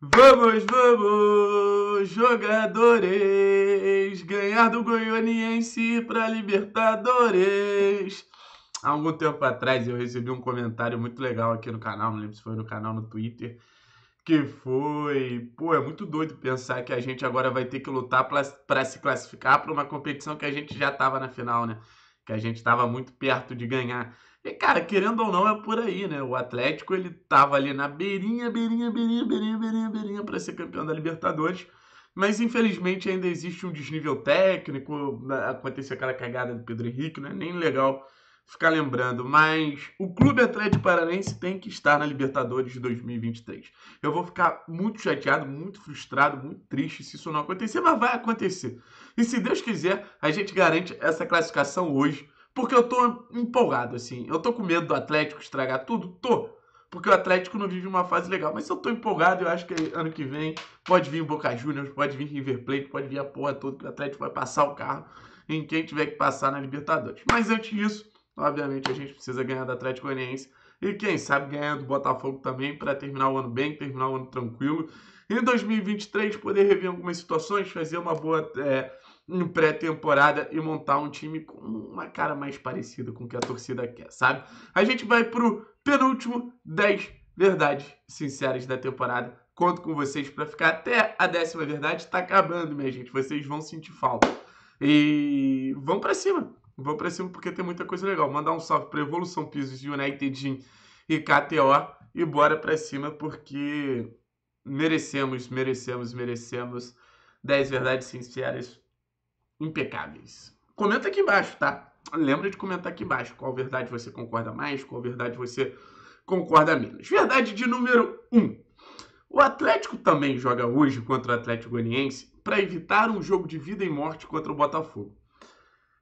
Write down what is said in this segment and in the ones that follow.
Vamos, vamos, jogadores, ganhar do Goianiense para Libertadores. Há algum tempo atrás eu recebi um comentário muito legal aqui no canal, não lembro se foi no canal no Twitter, que foi, pô, é muito doido pensar que a gente agora vai ter que lutar para se classificar para uma competição que a gente já estava na final, né? Que a gente estava muito perto de ganhar. E, cara, querendo ou não, é por aí, né? O Atlético, ele tava ali na beirinha, beirinha, beirinha, beirinha, beirinha, beirinha para ser campeão da Libertadores. Mas, infelizmente, ainda existe um desnível técnico, né? aconteceu aquela cagada do Pedro Henrique, né? Nem legal ficar lembrando, mas o Clube Atlético Paranaense tem que estar na Libertadores de 2023. Eu vou ficar muito chateado, muito frustrado, muito triste se isso não acontecer, mas vai acontecer. E se Deus quiser, a gente garante essa classificação hoje porque eu tô empolgado, assim. Eu tô com medo do Atlético estragar tudo? Tô. Porque o Atlético não vive uma fase legal. Mas eu tô empolgado, eu acho que ano que vem pode vir Boca Juniors, pode vir River Plate, pode vir a porra toda, que o Atlético vai passar o carro em quem tiver que passar na Libertadores. Mas antes disso, obviamente a gente precisa ganhar do Atlético Goianiense e quem sabe ganhar do Botafogo também para terminar o ano bem, terminar o ano tranquilo. Em 2023 poder rever algumas situações, fazer uma boa é, em pré-temporada e montar um time com uma cara mais parecida com o que a torcida quer, sabe? A gente vai pro penúltimo 10 verdades sinceras da temporada. Conto com vocês para ficar até a décima verdade. Tá acabando, minha gente. Vocês vão sentir falta. E vão para cima. Vão para cima porque tem muita coisa legal. Mandar um salve para Evolução Pisos, United Gym e KTO e bora para cima porque merecemos, merecemos, merecemos 10 verdades sinceras impecáveis. Comenta aqui embaixo, tá? Lembra de comentar aqui embaixo qual verdade você concorda mais, qual verdade você concorda menos. Verdade de número 1. Um. O Atlético também joga hoje contra o Atlético Goianiense para evitar um jogo de vida e morte contra o Botafogo.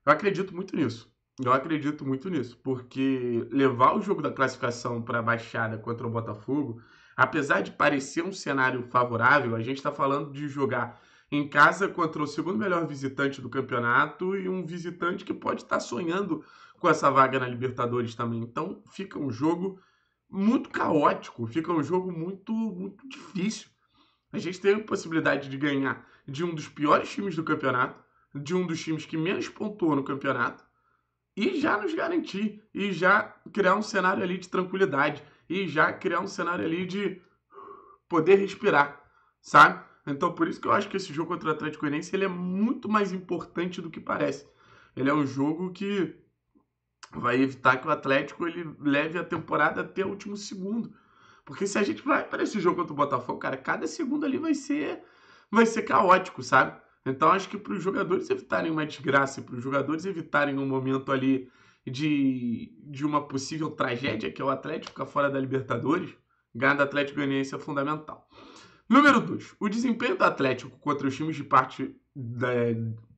Eu acredito muito nisso. Eu acredito muito nisso, porque levar o jogo da classificação para a Baixada contra o Botafogo, apesar de parecer um cenário favorável, a gente está falando de jogar em casa contra o segundo melhor visitante do campeonato e um visitante que pode estar sonhando com essa vaga na Libertadores também. Então fica um jogo muito caótico, fica um jogo muito, muito difícil. A gente teve a possibilidade de ganhar de um dos piores times do campeonato, de um dos times que menos pontuou no campeonato, e já nos garantir, e já criar um cenário ali de tranquilidade, e já criar um cenário ali de poder respirar, sabe? Então, por isso que eu acho que esse jogo contra o Atlético Goianiense ele é muito mais importante do que parece. Ele é um jogo que vai evitar que o Atlético ele leve a temporada até o último segundo. Porque se a gente vai para esse jogo contra o Botafogo, cara, cada segundo ali vai ser vai ser caótico, sabe? Então acho que para os jogadores evitarem uma desgraça, para os jogadores evitarem um momento ali de, de uma possível tragédia, que é o Atlético ficar fora da Libertadores, ganhar do Atlético Goianiense é fundamental. Número 2. O desempenho do Atlético contra os times de parte da,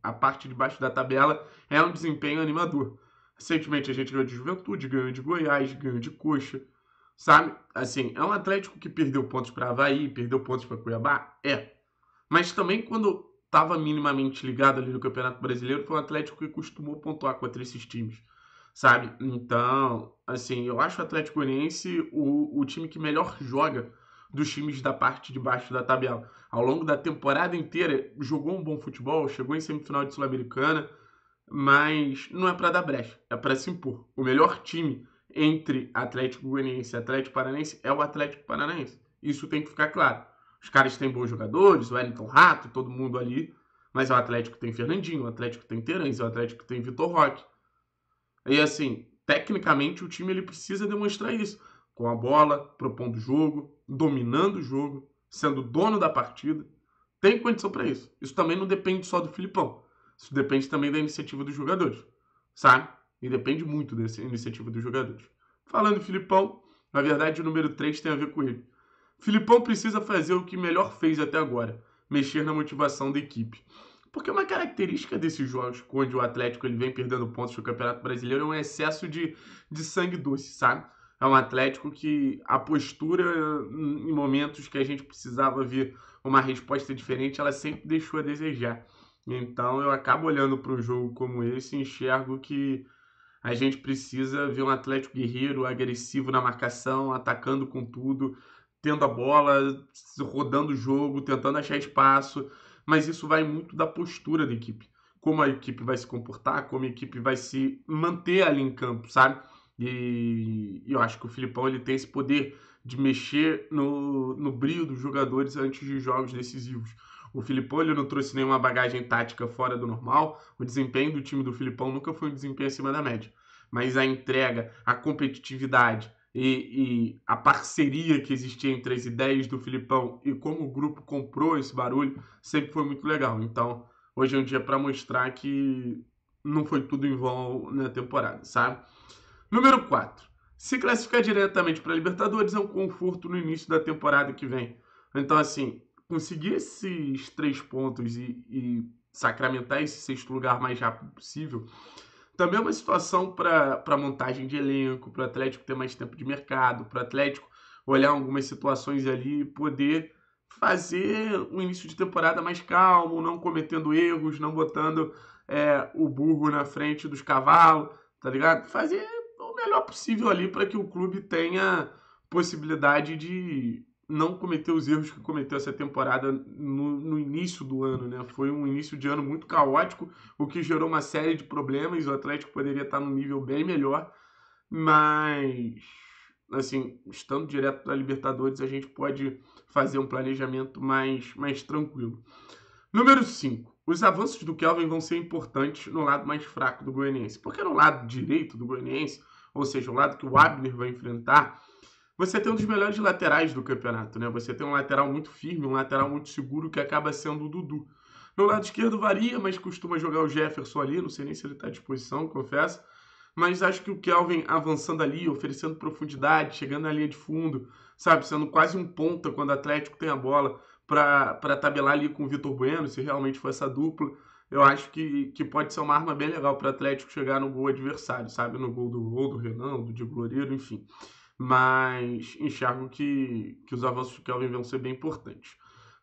a parte de baixo da tabela é um desempenho animador. Recentemente a gente ganhou de Juventude, ganhou de Goiás, ganhou de Coxa, sabe? Assim, é um Atlético que perdeu pontos para Havaí, perdeu pontos para Cuiabá? É. Mas também quando estava minimamente ligado ali no Campeonato Brasileiro, foi um Atlético que costumou pontuar contra esses times, sabe? Então, assim, eu acho o Atlético Goianiense o, o time que melhor joga dos times da parte de baixo da tabela. Ao longo da temporada inteira, jogou um bom futebol, chegou em semifinal de Sul-Americana, mas não é para dar brecha, é para se impor. O melhor time entre Atlético Goianiense e Atlético Paranaense é o Atlético Paranaense. Isso tem que ficar claro. Os caras têm bons jogadores, o Wellington Rato, todo mundo ali, mas o Atlético tem Fernandinho, o Atlético tem Terãs, o Atlético tem Vitor Roque. E assim, tecnicamente o time ele precisa demonstrar isso com a bola, propondo o jogo, dominando o jogo, sendo dono da partida. Tem condição para isso. Isso também não depende só do Filipão. Isso depende também da iniciativa dos jogadores, sabe? E depende muito dessa iniciativa dos jogadores. Falando Filipão, na verdade o número 3 tem a ver com ele. Filipão precisa fazer o que melhor fez até agora, mexer na motivação da equipe. Porque uma característica desses jogos onde o Atlético ele vem perdendo pontos no Campeonato Brasileiro é um excesso de, de sangue doce, sabe? é um Atlético que a postura, em momentos que a gente precisava ver uma resposta diferente, ela sempre deixou a desejar. Então eu acabo olhando para um jogo como esse e enxergo que a gente precisa ver um Atlético guerreiro, agressivo na marcação, atacando com tudo, tendo a bola, rodando o jogo, tentando achar espaço. Mas isso vai muito da postura da equipe. Como a equipe vai se comportar, como a equipe vai se manter ali em campo, sabe? E, eu acho que o Filipão ele tem esse poder de mexer no, no brilho dos jogadores antes de jogos decisivos. O Filipão ele não trouxe nenhuma bagagem tática fora do normal. O desempenho do time do Filipão nunca foi um desempenho acima da média. Mas a entrega, a competitividade e, e a parceria que existia entre as ideias do Filipão e como o grupo comprou esse barulho sempre foi muito legal. Então, hoje é um dia para mostrar que não foi tudo em vão na temporada, sabe? Número 4. Se classificar diretamente para a Libertadores é um conforto no início da temporada que vem. Então, assim, conseguir esses três pontos e, e sacramentar esse sexto lugar mais rápido possível também é uma situação para montagem de elenco, para o Atlético ter mais tempo de mercado, para o Atlético olhar algumas situações ali e poder fazer um início de temporada mais calmo, não cometendo erros, não botando é, o burro na frente dos cavalos, tá ligado? Fazer melhor possível ali para que o clube tenha possibilidade de não cometer os erros que cometeu essa temporada no, no, início do ano, né? Foi um início de ano muito caótico, o que gerou uma série de problemas. O Atlético poderia estar num nível bem melhor, mas assim, estando direto da Libertadores, a gente pode fazer um planejamento mais, mais tranquilo. Número 5. Os avanços do Kelvin vão ser importantes no lado mais fraco do goianiense, porque no lado direito do goianiense, ou seja, o lado que o Abner vai enfrentar, você tem um dos melhores laterais do campeonato, né? Você tem um lateral muito firme, um lateral muito seguro que acaba sendo o Dudu. No lado esquerdo varia, mas costuma jogar o Jefferson ali, não sei nem se ele está à disposição, confesso. Mas acho que o Kelvin avançando ali, oferecendo profundidade, chegando na linha de fundo, sabe? Sendo quase um ponta quando o Atlético tem a bola para tabelar ali com o Vitor Bueno, se realmente for essa dupla, eu acho que, que pode ser uma arma bem legal para o Atlético chegar no gol adversário, sabe? No gol do gol do Renan, do Diego Loureiro, enfim. Mas enxergo que, que os avanços do Kelvin vão ser bem importantes.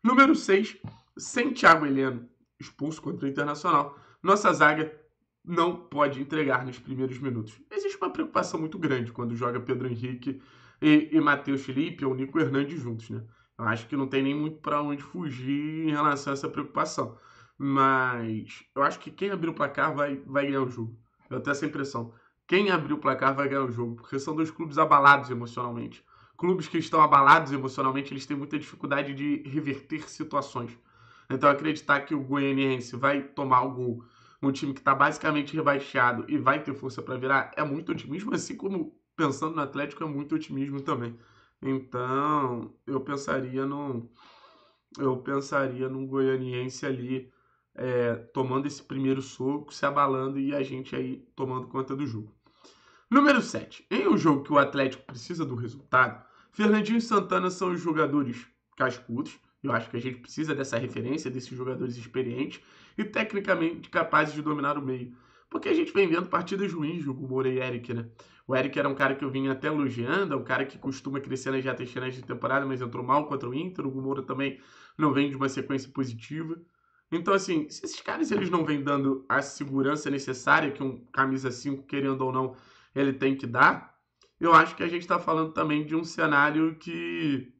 Número 6, sem Thiago Heleno expulso contra o Internacional, nossa zaga não pode entregar nos primeiros minutos. Existe uma preocupação muito grande quando joga Pedro Henrique e, e Matheus Felipe ou Nico Hernandes juntos, né? acho que não tem nem muito para onde fugir em relação a essa preocupação. Mas eu acho que quem abrir o placar vai, vai ganhar o jogo. Eu tenho essa impressão. Quem abrir o placar vai ganhar o jogo, porque são dois clubes abalados emocionalmente. Clubes que estão abalados emocionalmente, eles têm muita dificuldade de reverter situações. Então acreditar que o goianiense vai tomar o gol, um time que está basicamente rebaixado e vai ter força para virar, é muito otimismo, assim como pensando no Atlético é muito otimismo também. Então, eu pensaria num eu pensaria num goianiense ali é, tomando esse primeiro soco, se abalando e a gente aí tomando conta do jogo. Número 7. Em um jogo que o Atlético precisa do resultado, Fernandinho e Santana são os jogadores cascudos. Eu acho que a gente precisa dessa referência, desses jogadores experientes e tecnicamente capazes de dominar o meio. Porque a gente vem vendo partidas ruins do Moura e Eric, né? O Eric era um cara que eu vinha até elogiando, é um cara que costuma crescer nas retas finais de temporada, mas entrou mal contra o Inter. O Moura também não vem de uma sequência positiva. Então, assim, se esses caras eles não vêm dando a segurança necessária que um camisa 5, querendo ou não, ele tem que dar, eu acho que a gente está falando também de um cenário que.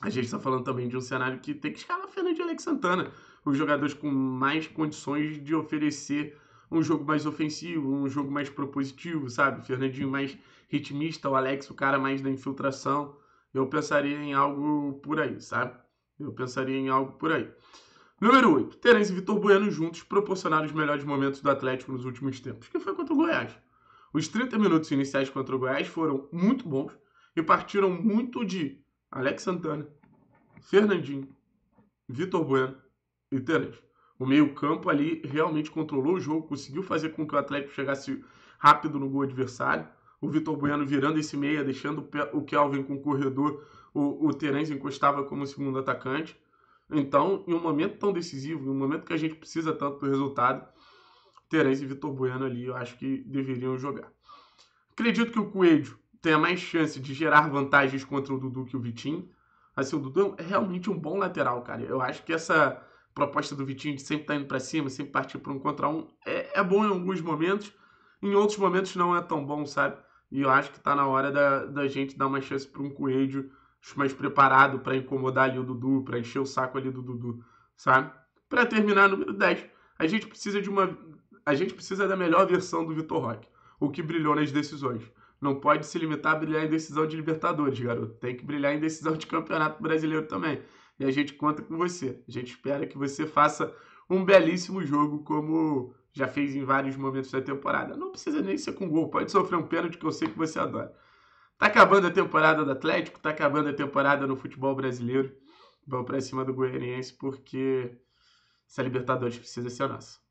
A gente está falando também de um cenário que tem que escalar Fernando de Alex Santana, os jogadores com mais condições de oferecer um jogo mais ofensivo, um jogo mais propositivo, sabe? Fernandinho mais ritmista, o Alex, o cara mais da infiltração. Eu pensaria em algo por aí, sabe? Eu pensaria em algo por aí. Número 8. Terence e Vitor Bueno juntos proporcionaram os melhores momentos do Atlético nos últimos tempos, que foi contra o Goiás. Os 30 minutos iniciais contra o Goiás foram muito bons e partiram muito de Alex Santana, Fernandinho, Vitor Bueno e Terence. O meio-campo ali realmente controlou o jogo, conseguiu fazer com que o Atlético chegasse rápido no gol adversário. O Vitor Bueno virando esse meia, deixando o Kelvin com o corredor, o, o Terence encostava como segundo atacante. Então, em um momento tão decisivo, em um momento que a gente precisa tanto do resultado, Terence e Vitor Bueno ali, eu acho que deveriam jogar. Acredito que o Coelho tenha mais chance de gerar vantagens contra o Dudu que o Vitinho. Assim, o Dudu é realmente um bom lateral, cara. Eu acho que essa proposta do Vitinho de sempre estar tá indo para cima, sempre partir para um contra um, é, é bom em alguns momentos, em outros momentos não é tão bom, sabe? E eu acho que está na hora da, da gente dar uma chance para um Coelho mais preparado para incomodar ali o Dudu, para encher o saco ali do Dudu, sabe? Para terminar, número 10, a gente precisa de uma a gente precisa da melhor versão do Vitor Roque, o que brilhou nas decisões. Não pode se limitar a brilhar em decisão de Libertadores, garoto. Tem que brilhar em decisão de Campeonato Brasileiro também e a gente conta com você. A gente espera que você faça um belíssimo jogo, como já fez em vários momentos da temporada. Não precisa nem ser com gol, pode sofrer um pênalti que eu sei que você adora. Tá acabando a temporada do Atlético, tá acabando a temporada no futebol brasileiro. Vamos para cima do Goianiense, porque essa Libertadores precisa ser nossa.